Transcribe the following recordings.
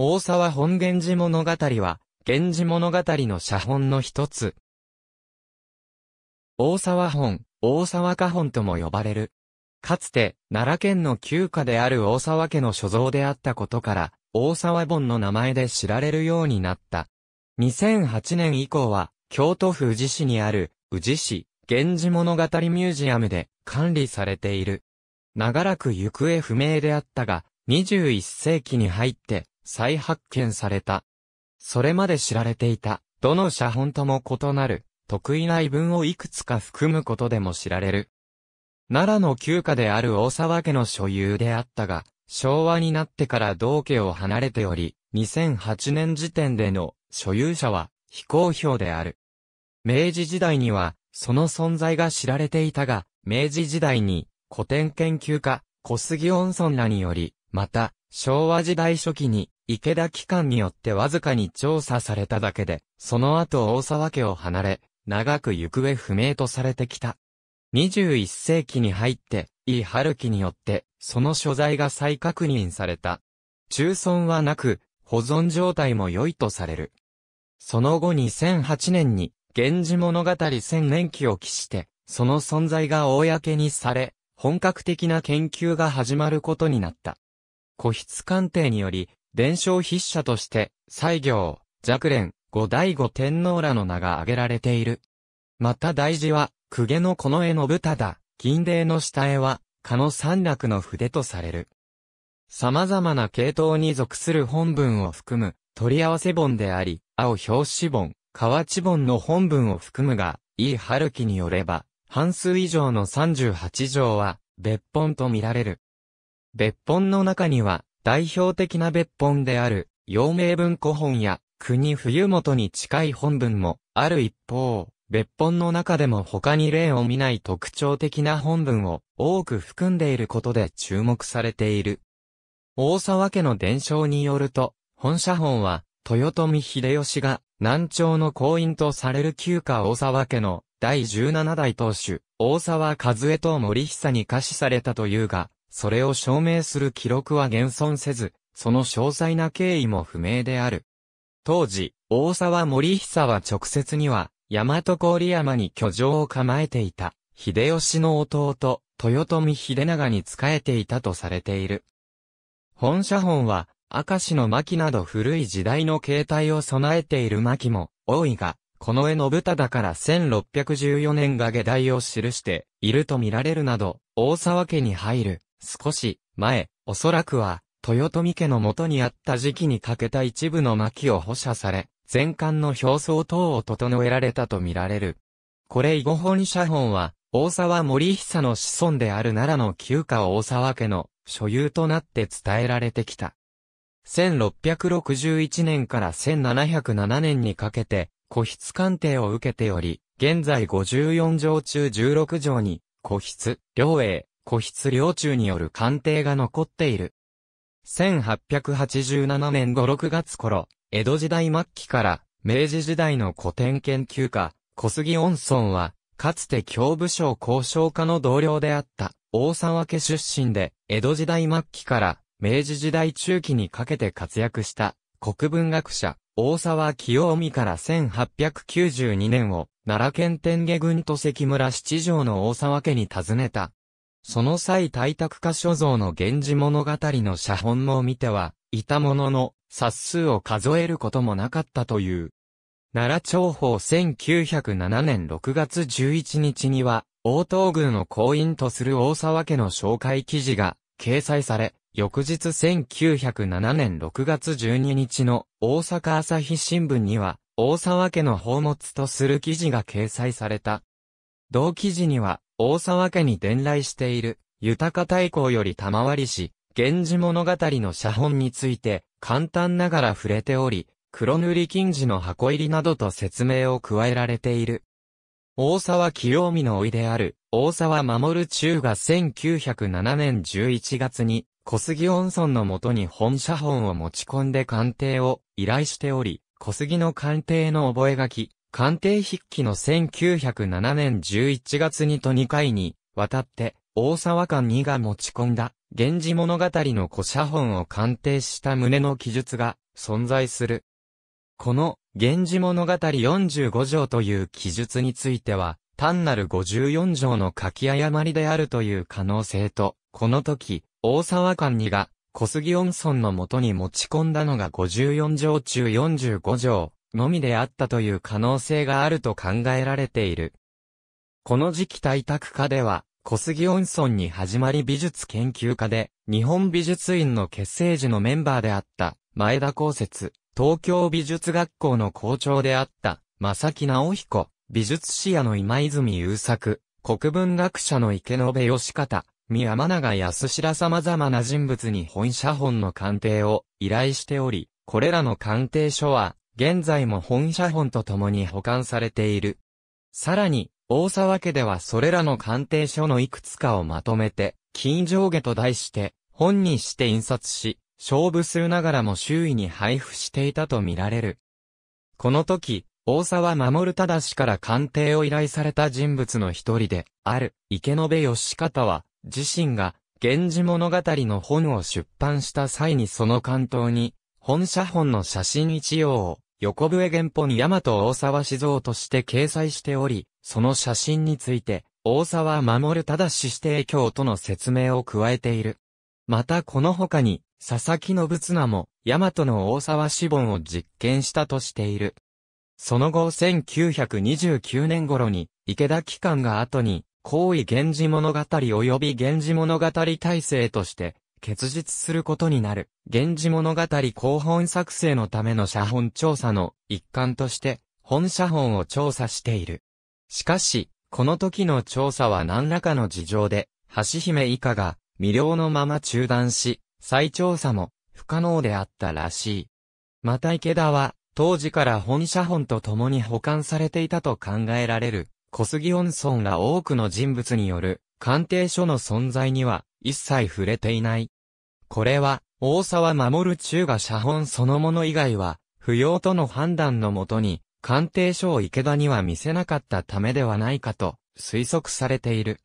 大沢本源氏物語は、源氏物語の写本の一つ。大沢本、大沢家本とも呼ばれる。かつて、奈良県の旧家である大沢家の所蔵であったことから、大沢本の名前で知られるようになった。2008年以降は、京都府宇治市にある、宇治市、源氏物語ミュージアムで管理されている。長らく行方不明であったが、21世紀に入って、再発見された。それまで知られていた、どの写本とも異なる、得意な異文をいくつか含むことでも知られる。奈良の旧家である大沢家の所有であったが、昭和になってから同家を離れており、2008年時点での所有者は非公表である。明治時代には、その存在が知られていたが、明治時代に古典研究家、小杉温村らにより、また、昭和時代初期に池田機関によってわずかに調査されただけで、その後大沢家を離れ、長く行方不明とされてきた。21世紀に入って、イ・ハルキによって、その所在が再確認された。中村はなく、保存状態も良いとされる。その後2008年に、源氏物語千年期を期して、その存在が公にされ、本格的な研究が始まることになった。個室鑑定により、伝承筆者として、西行、若蓮、五代五天皇らの名が挙げられている。また大事は、公家のこの絵の豚だ、金霊の下絵は、蚊の三楽の筆とされる。様々な系統に属する本文を含む、取り合わせ本であり、青表紙本、河内本の本文を含むが、E 春樹によれば、半数以上の38条は、別本と見られる。別本の中には、代表的な別本である、陽明文庫本や、国冬元に近い本文も、ある一方、別本の中でも他に例を見ない特徴的な本文を多く含んでいることで注目されている。大沢家の伝承によると、本社本は、豊臣秀吉が南朝の行員とされる旧家大沢家の第17代当主、大沢和江と森久に下賜されたというが、それを証明する記録は現存せず、その詳細な経緯も不明である。当時、大沢森久は直接には、大和郡山に居城を構えていた、秀吉の弟、豊臣秀長に仕えていたとされている。本社本は、明石の巻など古い時代の形態を備えている巻も多いが、この絵の豚だから1614年が下代を記していると見られるなど、大沢家に入る少し前、おそらくは、豊臣家の元にあった時期に欠けた一部の薪を補射され、全館の表層等を整えられたとみられる。これ以後本社本は、大沢森久の子孫である奈良の旧家大沢家の所有となって伝えられてきた。1661年から1707年にかけて、個室鑑定を受けており、現在54条中16条に、個室、領営、古筆領中による鑑定が残っている。1887年5、6月頃、江戸時代末期から明治時代の古典研究家、小杉温村は、かつて教部省交渉家の同僚であった大沢家出身で、江戸時代末期から明治時代中期にかけて活躍した国文学者、大沢清臣から1892年を、奈良県天下郡と関村七条の大沢家に尋ねた、その際大卓化所蔵の源氏物語の写本も見ては、いたものの、冊数を数えることもなかったという。奈良長宝1907年6月11日には、王東軍の行員とする大沢家の紹介記事が掲載され、翌日1907年6月12日の大阪朝日新聞には、大沢家の宝物とする記事が掲載された。同記事には、大沢家に伝来している、豊か太閤より賜りし、源氏物語の写本について、簡単ながら触れており、黒塗り金字の箱入りなどと説明を加えられている。大沢清美の甥である、大沢守中が1907年11月に、小杉温村のもとに本写本を持ち込んで鑑定を依頼しており、小杉の鑑定の覚書、官邸筆記の1907年11月にと2回に、渡って、大沢官2が持ち込んだ、源氏物語の古写本を鑑定した旨の記述が存在する。この、源氏物語45条という記述については、単なる54条の書き誤りであるという可能性と、この時、大沢官2が、小杉温村のもとに持ち込んだのが54条中45条、のみであったという可能性があると考えられている。この時期対卓家では、小杉温村に始まり美術研究家で、日本美術院の結成時のメンバーであった、前田公説、東京美術学校の校長であった、正木直彦、美術史屋の今泉優作、国文学者の池延義方、宮山永康白様々な人物に本社本の鑑定を依頼しており、これらの鑑定書は、現在も本社本と共に保管されている。さらに、大沢家ではそれらの鑑定書のいくつかをまとめて、金上下と題して、本にして印刷し、勝負するながらも周囲に配布していたとみられる。この時、大沢守忠氏から鑑定を依頼された人物の一人で、ある池辺義方は、自身が、源氏物語の本を出版した際にその関東に、本社本の写真一応を横笛原本大和大沢志蔵として掲載しており、その写真について、大沢守し指定教との説明を加えている。またこの他に、佐々木信綱も、大和の大沢志本を実験したとしている。その後1929年頃に、池田機関が後に、高位源氏物語及び源氏物語体制として、結実することになる。源氏物語広本作成のための写本調査の一環として、本写本を調査している。しかし、この時の調査は何らかの事情で、橋姫以下が未了のまま中断し、再調査も不可能であったらしい。また池田は、当時から本写本と共に保管されていたと考えられる、小杉温村が多くの人物による鑑定書の存在には一切触れていない。これは、大沢守中が写本そのもの以外は、不要との判断のもとに、鑑定書を池田には見せなかったためではないかと、推測されている。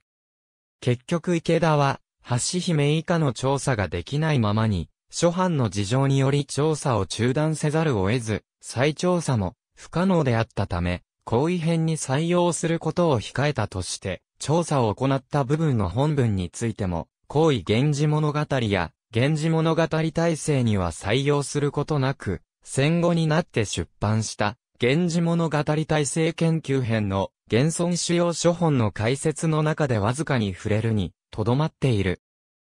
結局池田は、橋姫以下の調査ができないままに、諸藩の事情により調査を中断せざるを得ず、再調査も不可能であったため、行為編に採用することを控えたとして、調査を行った部分の本文についても、皇位源氏物語や、源氏物語体制には採用することなく、戦後になって出版した、源氏物語体制研究編の、現存主要書本の解説の中でわずかに触れるに、とどまっている。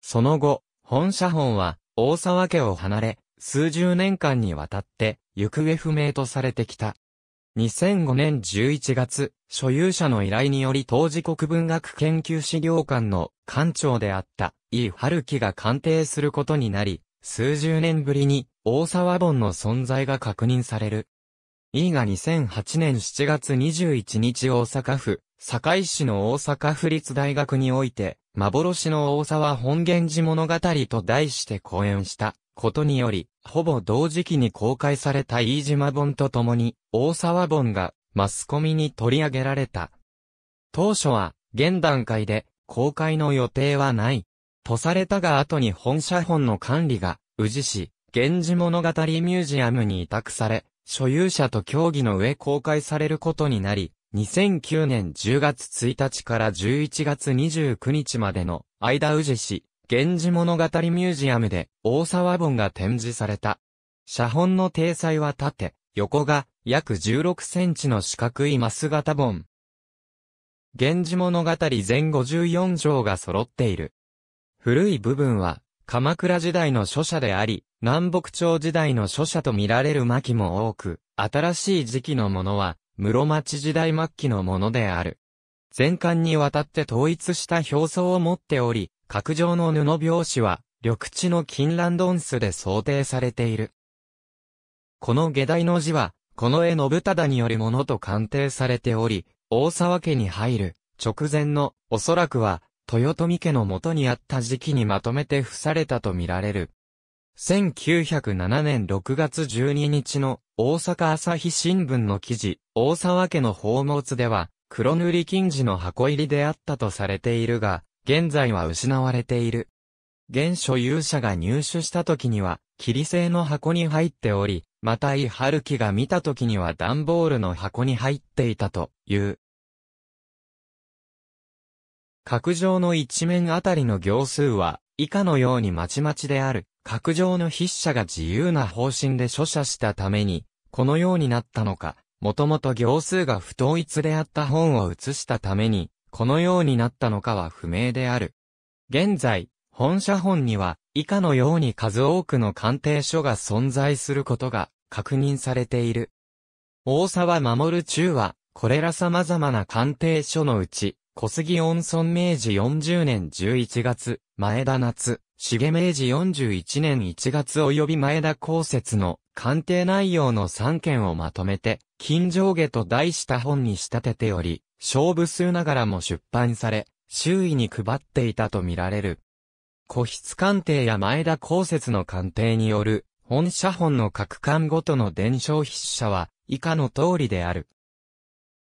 その後、本社本は、大沢家を離れ、数十年間にわたって、行方不明とされてきた。2005年11月、所有者の依頼により当時国文学研究資料館の館長であった井春樹が鑑定することになり、数十年ぶりに大沢本の存在が確認される。井が2008年7月21日大阪府、堺市の大阪府立大学において、幻の大沢本源氏物語と題して講演した。ことにより、ほぼ同時期に公開された飯島本と共に、大沢本がマスコミに取り上げられた。当初は、現段階で公開の予定はない。とされたが後に本社本の管理が、宇治市、源氏物語ミュージアムに委託され、所有者と協議の上公開されることになり、2009年10月1日から11月29日までの間宇治市、源氏物語ミュージアムで大沢本が展示された。写本の体裁は縦、横が約16センチの四角いマス型本。源氏物語全54条が揃っている。古い部分は鎌倉時代の書写であり、南北朝時代の書写と見られる巻も多く、新しい時期のものは室町時代末期のものである。全巻にわたって統一した表層を持っており、角状の布拍子は、緑地の金蘭ドンスで想定されている。この下大の字は、この絵信忠によるものと鑑定されており、大沢家に入る直前の、おそらくは、豊臣家の元にあった時期にまとめて付されたとみられる。1907年6月12日の大阪朝日新聞の記事、大沢家の宝物では、黒塗り金字の箱入りであったとされているが、現在は失われている。現所有者が入手した時には、霧製の箱に入っており、またイハルキが見た時には段ボールの箱に入っていたという。角上の一面あたりの行数は、以下のようにまちまちである。角上の筆者が自由な方針で書写したために、このようになったのか、もともと行数が不統一であった本を写したために、このようになったのかは不明である。現在、本社本には、以下のように数多くの鑑定書が存在することが確認されている。大沢守中は、これら様々な鑑定書のうち、小杉温村明治40年11月、前田夏、重明治41年1月及び前田公説の鑑定内容の3件をまとめて、金上下と題した本に仕立てており、勝負数ながらも出版され、周囲に配っていたとみられる。個室鑑定や前田公説の鑑定による、本社本の各巻ごとの伝承筆者は、以下の通りである。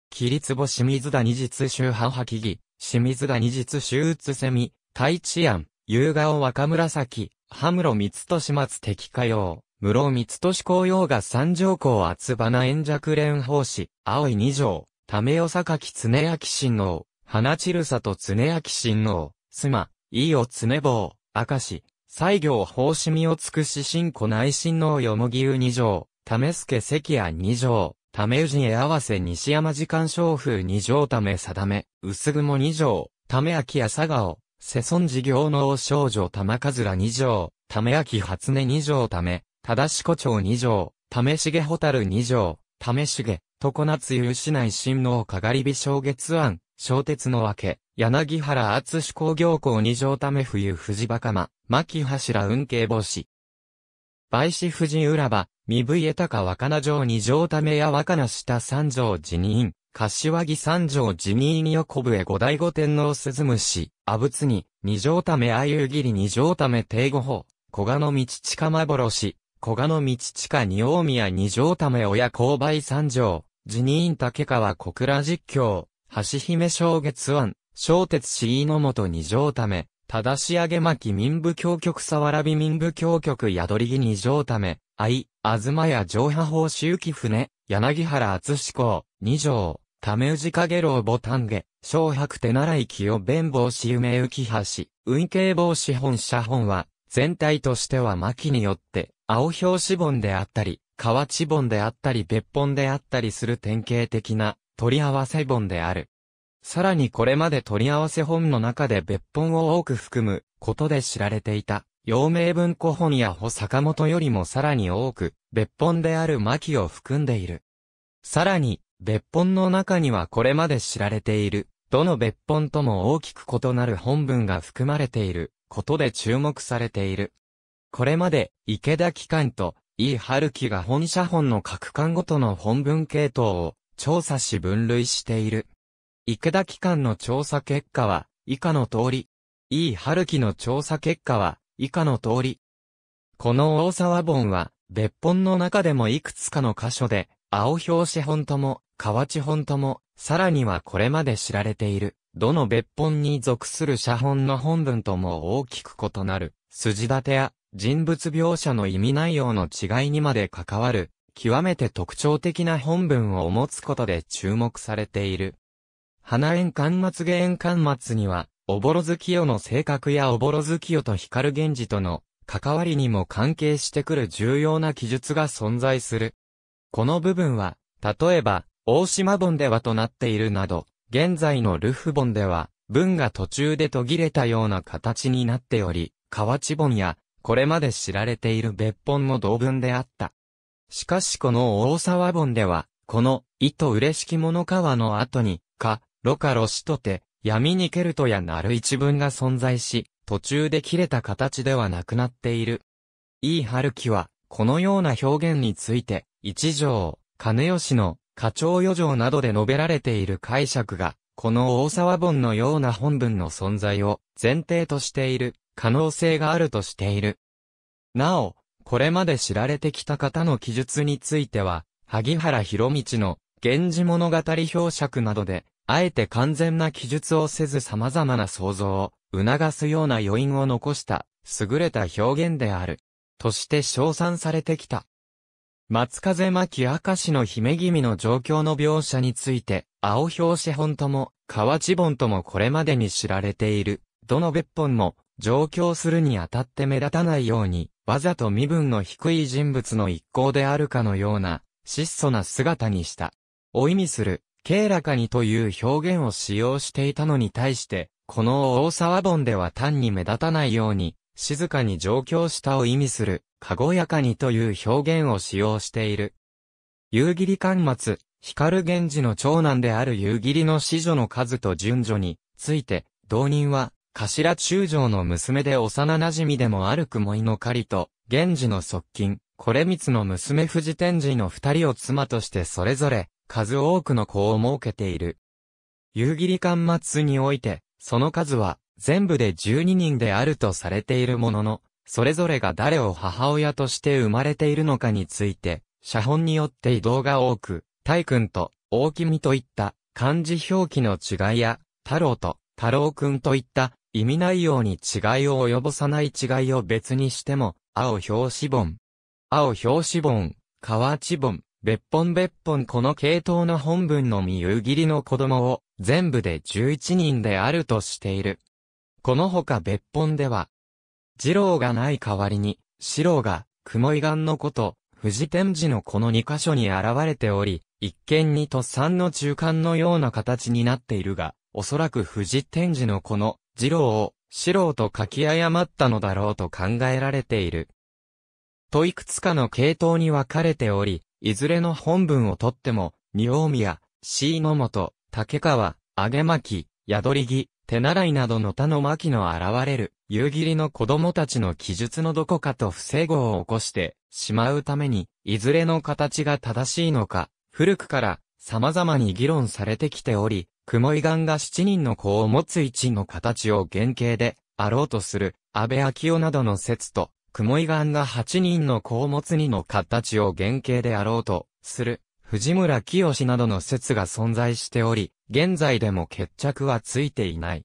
キ壺清水田二実周波波木義、清水田二実周うつせみ、太一庵、夕顔若紫、羽室光俊松敵歌謡、室都市公用が三条校厚花円弱蓮法師、青い二条、ためよさかきつねやきしんのう、はなちるさとつねやきしんのう、すま、いいおつねぼう、あかし、さいぎょうほうしみをつくししんこないしんのうよもぎゅうょう、ためすけせきやにじょう、ためうじえあわせにししやまじかんょうふうにじょうためさだめ、うすぐもにじょう、ためあきやさがお、せそんじぎょうのうしょうじょうたまかずらにじょう、ためあきはつねにじょうため、ただしこちょうにじょう、ためしげほたるにじょう、ためしげ。常夏湯市内新農かがり火小月庵、小鉄の分け、柳原厚志工業校二条ため冬藤バカ牧柱運慶帽子。梅子藤浦場、三部江か若菜城二条ためや若菜下三条辞任、柏木三条辞任横笛五代五天皇鈴虫、阿仏に、二条ためあゆぎり二条ため定五法、小賀の道近幻、小賀の道地下二大宮二条ため親勾配三条、ジニーン竹川小倉実況、橋姫正月湾、小鉄市井の元二条ため、正し上げ巻民部教局さわらび民部教局宿り木二条ため、愛、あずまや上波法周期船、柳原厚志公、二条、ためうじかげろうぼたんげ、小白手習い清弁坊し夢浮き橋、運慶防止本社本は、全体としては巻によって、青表紙本であったり、河内盆であったり別本であったりする典型的な取り合わせ本である。さらにこれまで取り合わせ本の中で別本を多く含むことで知られていた、陽明文庫本や保坂本よりもさらに多く、別本である牧を含んでいる。さらに、別本の中にはこれまで知られている、どの別本とも大きく異なる本文が含まれている、ことで注目されている。これまで、池田機関と E. 春樹が本社本の各巻ごとの本文系統を調査し分類している。池田機関の調査結果は以下の通り。E. 春樹の調査結果は以下の通り。この大沢本は別本の中でもいくつかの箇所で青表紙本とも河内本ともさらにはこれまで知られているどの別本に属する写本の本文とも大きく異なる筋立てや人物描写の意味内容の違いにまで関わる、極めて特徴的な本文を持つことで注目されている。花園巻末下園巻末には、おぼろ月夜の性格やおぼろ月夜と光源氏との関わりにも関係してくる重要な記述が存在する。この部分は、例えば、大島本ではとなっているなど、現在のルフ本では、文が途中で途切れたような形になっており、河内本やこれまで知られている別本の同文であった。しかしこの大沢本では、この、意と嬉しきもの川の後に、か、ろかろしとて、闇にケルトやなる一文が存在し、途中で切れた形ではなくなっている。いい春樹は、このような表現について、一条、金吉の、課長余剰などで述べられている解釈が、この大沢本のような本文の存在を前提としている。可能性があるとしている。なお、これまで知られてきた方の記述については、萩原博道の、源氏物語表尺などで、あえて完全な記述をせず様々な想像を促すような余韻を残した優れた表現である。として称賛されてきた。松風巻明石の姫君の状況の描写について、青表紙本とも、河内本ともこれまでに知られている、どの別本も、上京するにあたって目立たないように、わざと身分の低い人物の一行であるかのような、質素な姿にした。を意味する、軽らかにという表現を使用していたのに対して、この大沢本では単に目立たないように、静かに上京したを意味する、かごやかにという表現を使用している。夕霧巻末、光源氏の長男である夕霧の子女の数と順序について、同人は、頭中将の娘で幼馴染でもある雲井の狩りと、源氏の側近、これ光の娘富士天神の二人を妻としてそれぞれ、数多くの子を設けている。夕霧巻末において、その数は、全部で12人であるとされているものの、それぞれが誰を母親として生まれているのかについて、写本によって移動が多く、大君と大君といった漢字表記の違いや、太郎と太郎君といった意味内容に違いを及ぼさない違いを別にしても、青表紙本。青表紙本、河内本、別本別本この系統の本文のみ夕霧の子供を全部で11人であるとしている。このほか別本では、二郎がない代わりに、四郎が、雲井岩のこと、藤天寺のこの2箇所に現れており、一見2と3の中間のような形になっているが、おそらく藤天寺のこの二郎を、四郎と書き誤ったのだろうと考えられている。といくつかの系統に分かれており、いずれの本文をとっても、二大宮、椎の本、竹川、揚巻、宿り木、手習いなどの他の巻の現れる、夕霧の子供たちの記述のどこかと不整合を起こしてしまうために、いずれの形が正しいのか、古くから様々に議論されてきており、雲井岩が7人の子を持つ一の形を原型であろうとする安倍昭夫などの説と、雲井岩が8人の子を持つ2の形を原型であろうとする藤村清などの説が存在しており、現在でも決着はついていない。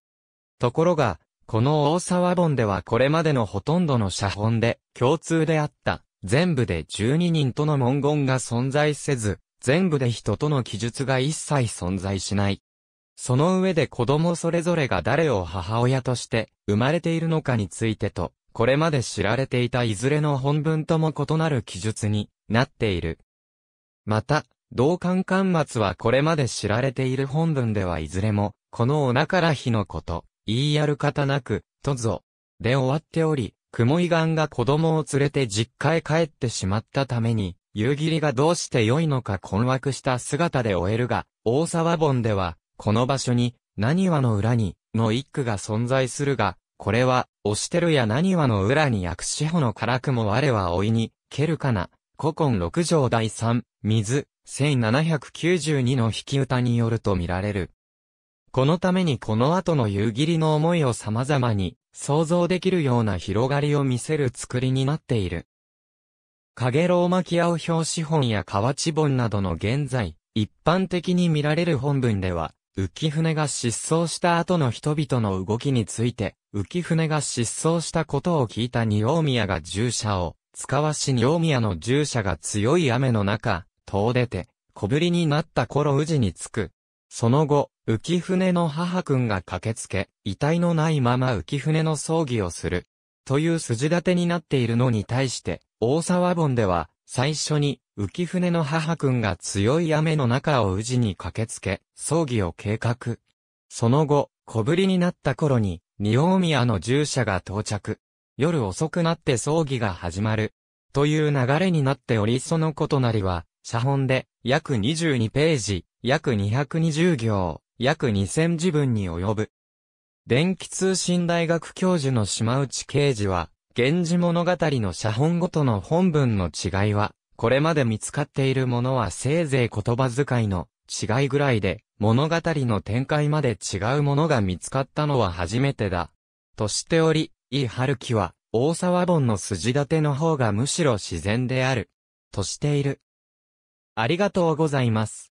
ところが、この大沢本ではこれまでのほとんどの写本で共通であった、全部で12人との文言が存在せず、全部で人との記述が一切存在しない。その上で子供それぞれが誰を母親として生まれているのかについてと、これまで知られていたいずれの本文とも異なる記述になっている。また、同感巻末はこれまで知られている本文ではいずれも、このおなから日のこと、言いやる方なく、とぞ、で終わっており、雲井岩が子供を連れて実家へ帰ってしまったために、夕霧がどうして良いのか困惑した姿で終えるが、大沢盆では、この場所に、何話の裏に、の一句が存在するが、これは、押してるや何話の裏に薬師穂の辛くも我は老いに、蹴るかな、古今六条第三、水、1792の引き歌によると見られる。このためにこの後の夕霧の思いを様々に、想像できるような広がりを見せる作りになっている。影楼巻マキア表紙本や河内本などの現在、一般的に見られる本文では、浮舟が失踪した後の人々の動きについて、浮舟が失踪したことを聞いた二大宮が従者を、使わし二大宮の従者が強い雨の中、遠出て、小ぶりになった頃宇治に着く。その後、浮舟の母君が駆けつけ、遺体のないまま浮舟の葬儀をする。という筋立てになっているのに対して、大沢盆では、最初に、浮舟の母くんが強い雨の中を宇治に駆けつけ、葬儀を計画。その後、小ぶりになった頃に、仁王宮の従者が到着。夜遅くなって葬儀が始まる。という流れになっておりそのことなりは、写本で、約22ページ、約220行、約2000字分に及ぶ。電気通信大学教授の島内啓治は、源氏物語の写本ごとの本文の違いは、これまで見つかっているものはせいぜい言葉遣いの違いぐらいで、物語の展開まで違うものが見つかったのは初めてだ。としており、い。春樹は、大沢本の筋立ての方がむしろ自然である。としている。ありがとうございます。